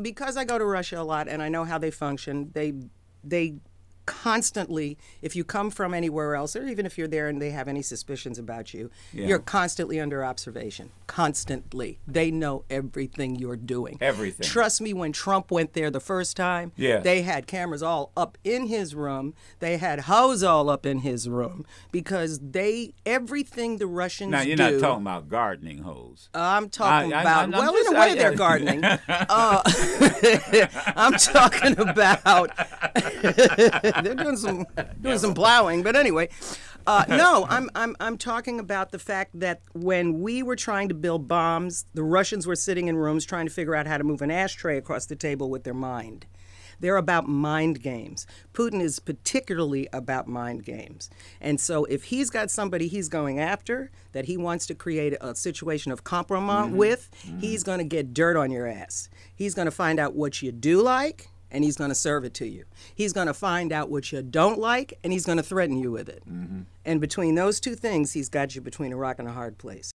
because I go to Russia a lot and I know how they function, they they constantly, if you come from anywhere else, or even if you're there and they have any suspicions about you, yeah. you're constantly under observation. Constantly. They know everything you're doing. Everything. Trust me, when Trump went there the first time, yeah. they had cameras all up in his room. They had hoses all up in his room because they, everything the Russians Now, you're do, not talking about gardening hoses. I'm talking I, I, about, I, well, just, in a way, they're gardening. uh, I'm talking about. they're doing some doing some plowing. But anyway, uh, no, I'm, I'm I'm talking about the fact that when we were trying to build bombs, the Russians were sitting in rooms trying to figure out how to move an ashtray across the table with their mind. They're about mind games. Putin is particularly about mind games. And so if he's got somebody he's going after that he wants to create a situation of compromise mm -hmm. with, mm -hmm. he's going to get dirt on your ass. He's going to find out what you do like and he's going to serve it to you. He's going to find out what you don't like, and he's going to threaten you with it. Mm -hmm. And between those two things, he's got you between a rock and a hard place.